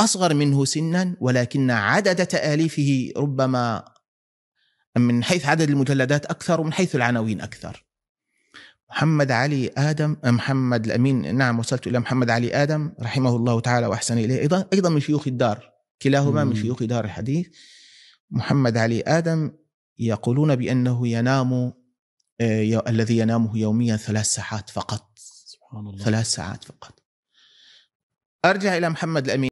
أصغر منه سنا ولكن عدد تآليفه ربما من حيث عدد المجلدات أكثر ومن حيث العناوين أكثر محمد علي آدم آه، محمد الأمين نعم وصلت إلى محمد علي آدم رحمه الله تعالى وأحسن إليه أيضا أيضا من شيوخ الدار كلاهما من شيوخ دار الحديث محمد علي آدم يقولون بأنه ينام آه، الذي ينامه يوميا ثلاث ساعات فقط سبحان الله ثلاث ساعات فقط أرجع إلى محمد الأمين